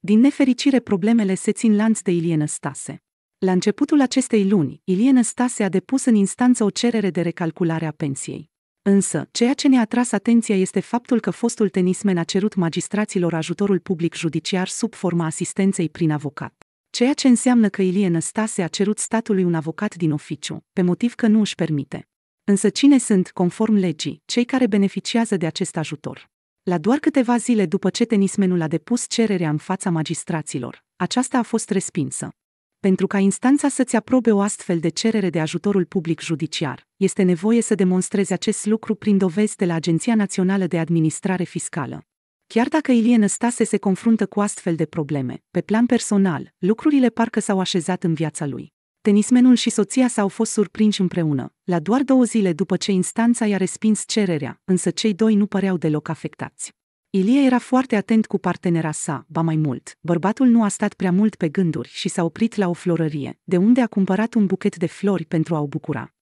Din nefericire, problemele se țin lanț de Ilie Stase. La începutul acestei luni, Ilie Stase a depus în instanță o cerere de recalculare a pensiei. Însă, ceea ce ne-a atras atenția este faptul că fostul tenismen a cerut magistraților ajutorul public judiciar sub forma asistenței prin avocat. Ceea ce înseamnă că Ilie Stase a cerut statului un avocat din oficiu, pe motiv că nu își permite. Însă cine sunt, conform legii, cei care beneficiază de acest ajutor? La doar câteva zile după ce tenismenul a depus cererea în fața magistraților, aceasta a fost respinsă. Pentru ca instanța să-ți aprobe o astfel de cerere de ajutorul public judiciar, este nevoie să demonstrezi acest lucru prin dovezi de la Agenția Națională de Administrare Fiscală. Chiar dacă Ilie Năstase se confruntă cu astfel de probleme, pe plan personal, lucrurile parcă s-au așezat în viața lui tenismenul și soția s-au fost surprinși împreună, la doar două zile după ce instanța i-a respins cererea, însă cei doi nu păreau deloc afectați. Ilie era foarte atent cu partenera sa, ba mai mult, bărbatul nu a stat prea mult pe gânduri și s-a oprit la o florărie, de unde a cumpărat un buchet de flori pentru a o bucura.